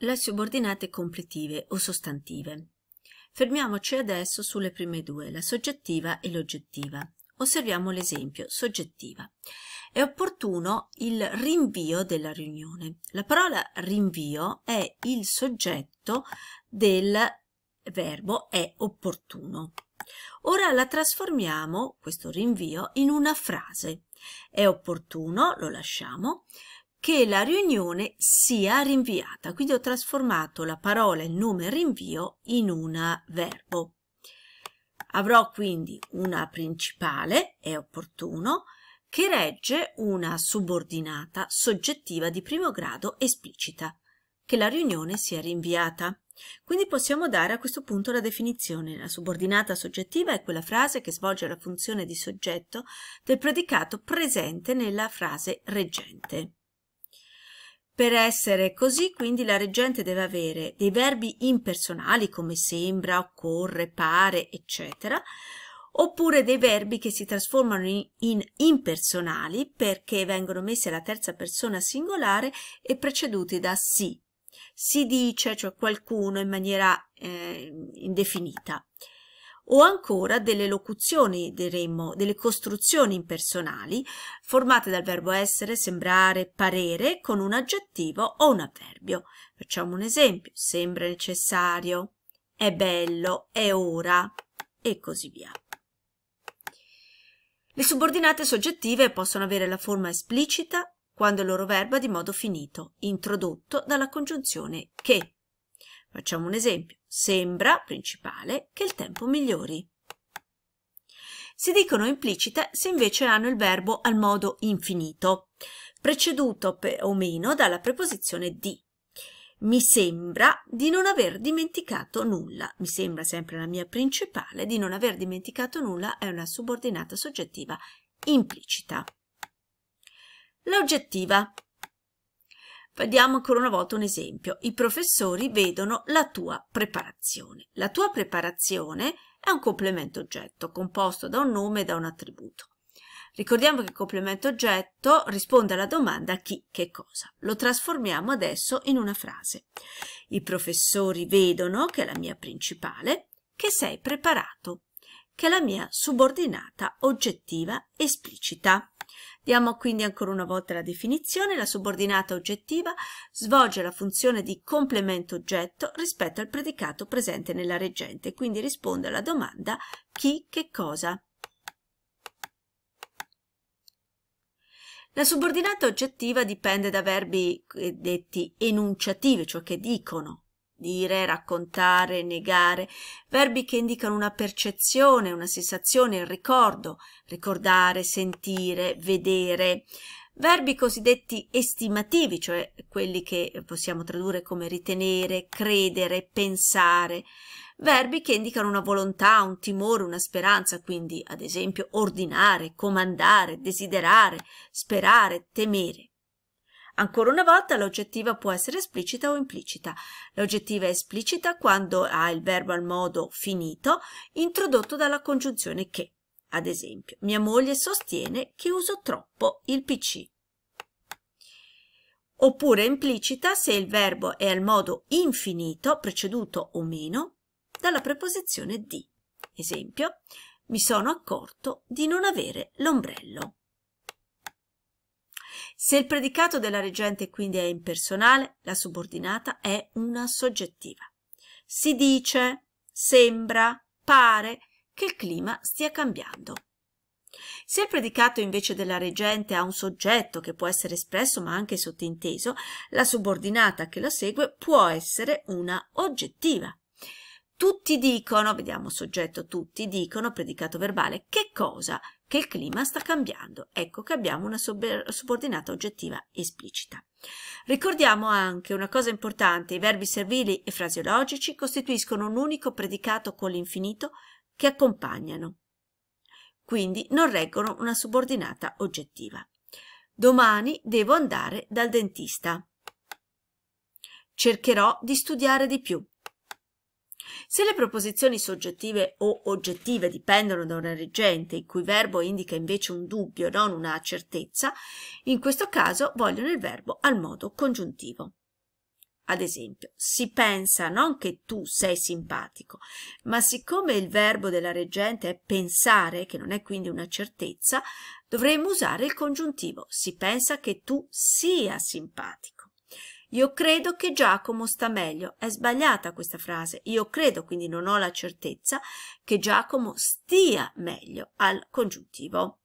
le subordinate completive o sostantive. Fermiamoci adesso sulle prime due, la soggettiva e l'oggettiva. Osserviamo l'esempio soggettiva. È opportuno il rinvio della riunione. La parola rinvio è il soggetto del verbo è opportuno. Ora la trasformiamo, questo rinvio, in una frase. È opportuno, lo lasciamo, che la riunione sia rinviata. Quindi ho trasformato la parola, il nome rinvio in un verbo. Avrò quindi una principale, è opportuno, che regge una subordinata soggettiva di primo grado esplicita, che la riunione sia rinviata. Quindi possiamo dare a questo punto la definizione. La subordinata soggettiva è quella frase che svolge la funzione di soggetto del predicato presente nella frase reggente. Per essere così, quindi, la reggente deve avere dei verbi impersonali come sembra, occorre, pare, eccetera, oppure dei verbi che si trasformano in, in impersonali perché vengono messi alla terza persona singolare e preceduti da si. Si dice, cioè qualcuno, in maniera eh, indefinita o ancora delle locuzioni, diremmo, delle costruzioni impersonali formate dal verbo essere, sembrare, parere con un aggettivo o un avverbio. Facciamo un esempio, sembra necessario, è bello, è ora e così via. Le subordinate soggettive possono avere la forma esplicita quando il loro verbo è di modo finito, introdotto dalla congiunzione che Facciamo un esempio. Sembra, principale, che il tempo migliori. Si dicono implicite se invece hanno il verbo al modo infinito, preceduto o meno dalla preposizione di. Mi sembra di non aver dimenticato nulla. Mi sembra sempre la mia principale di non aver dimenticato nulla è una subordinata soggettiva implicita. L'oggettiva Vediamo ancora una volta un esempio. I professori vedono la tua preparazione. La tua preparazione è un complemento oggetto composto da un nome e da un attributo. Ricordiamo che il complemento oggetto risponde alla domanda chi, che cosa. Lo trasformiamo adesso in una frase. I professori vedono, che è la mia principale, che sei preparato, che è la mia subordinata oggettiva esplicita. Diamo quindi ancora una volta la definizione, la subordinata oggettiva svolge la funzione di complemento oggetto rispetto al predicato presente nella reggente, quindi risponde alla domanda chi, che cosa. La subordinata oggettiva dipende da verbi eh, detti enunciativi, cioè che dicono, dire, raccontare, negare, verbi che indicano una percezione, una sensazione, il ricordo, ricordare, sentire, vedere, verbi cosiddetti estimativi, cioè quelli che possiamo tradurre come ritenere, credere, pensare, verbi che indicano una volontà, un timore, una speranza, quindi ad esempio ordinare, comandare, desiderare, sperare, temere. Ancora una volta l'oggettiva può essere esplicita o implicita. L'oggettiva è esplicita quando ha il verbo al modo finito introdotto dalla congiunzione che. Ad esempio, mia moglie sostiene che uso troppo il PC. Oppure implicita se il verbo è al modo infinito, preceduto o meno, dalla preposizione di. Esempio, mi sono accorto di non avere l'ombrello. Se il predicato della reggente quindi è impersonale, la subordinata è una soggettiva. Si dice, sembra, pare che il clima stia cambiando. Se il predicato invece della reggente ha un soggetto che può essere espresso ma anche sottinteso, la subordinata che lo segue può essere una oggettiva. Tutti dicono, vediamo soggetto, tutti dicono, predicato verbale, che cosa? Che il clima sta cambiando. Ecco che abbiamo una subordinata oggettiva esplicita. Ricordiamo anche una cosa importante, i verbi servili e fraseologici costituiscono un unico predicato con l'infinito che accompagnano. Quindi non reggono una subordinata oggettiva. Domani devo andare dal dentista. Cercherò di studiare di più. Se le proposizioni soggettive o oggettive dipendono da una reggente, il cui verbo indica invece un dubbio, non una certezza, in questo caso vogliono il verbo al modo congiuntivo. Ad esempio, si pensa non che tu sei simpatico, ma siccome il verbo della reggente è pensare, che non è quindi una certezza, dovremmo usare il congiuntivo si pensa che tu sia simpatico. Io credo che Giacomo sta meglio. È sbagliata questa frase. Io credo, quindi non ho la certezza, che Giacomo stia meglio al congiuntivo.